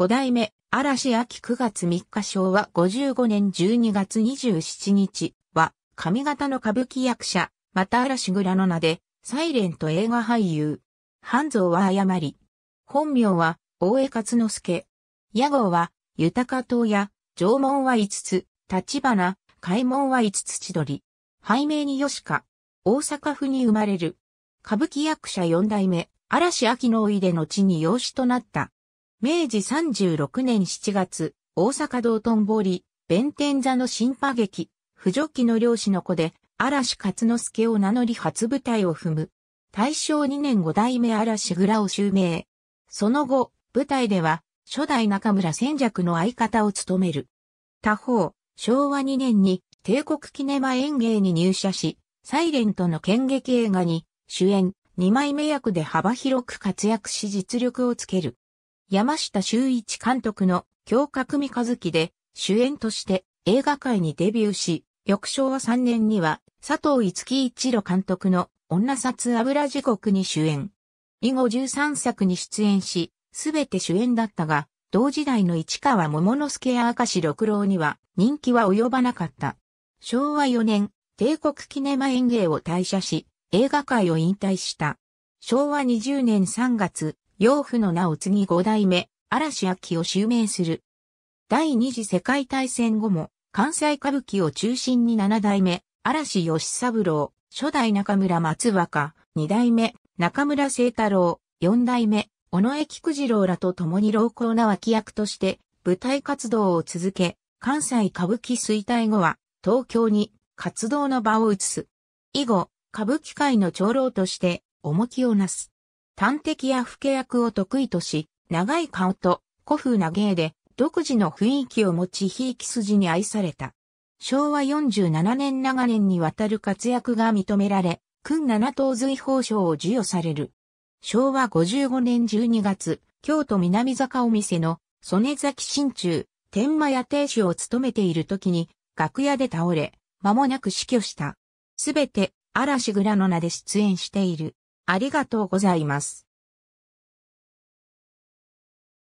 五代目、嵐秋9月3日昭和55年12月27日は、上方の歌舞伎役者、また嵐蔵の名で、サイレント映画俳優。半蔵は誤り。本名は、大江勝之助。屋号は、豊かや縄文は五つ、立花、開門は五つ千鳥。拝名に吉か。大阪府に生まれる。歌舞伎役者四代目、嵐秋のおいでの地に養子となった。明治36年7月、大阪道頓堀、弁天座の新波劇、不助記の漁師の子で、嵐勝之助を名乗り初舞台を踏む。大正2年5代目嵐倉を襲名。その後、舞台では、初代中村戦略の相方を務める。他方、昭和2年に帝国キネマ演芸に入社し、サイレントの剣劇映画に主演、二枚目役で幅広く活躍し実力をつける。山下修一監督の京角三和樹で主演として映画界にデビューし、翌昭和3年には佐藤五木一路監督の女札油地獄に主演。以後13作に出演し、すべて主演だったが、同時代の市川桃之助や明石六郎には人気は及ばなかった。昭和4年、帝国キネマ演芸を退社し、映画界を引退した。昭和20年3月、養父の名を継ぎ五代目、嵐秋を襲名する。第二次世界大戦後も、関西歌舞伎を中心に七代目、嵐吉三郎、初代中村松若、二代目、中村聖太郎、四代目、尾上菊次郎らと共に老高な脇役として、舞台活動を続け、関西歌舞伎衰退後は、東京に活動の場を移す。以後、歌舞伎界の長老として、重きをなす。端的や不け役を得意とし、長い顔と古風な芸で独自の雰囲気を持ちひいき筋に愛された。昭和47年長年にわたる活躍が認められ、君七等随法賞を授与される。昭和55年12月、京都南坂お店の曽根崎新中、天満屋亭主を務めている時に、楽屋で倒れ、間もなく死去した。すべて、嵐蔵の名で出演している。ありがとうございます。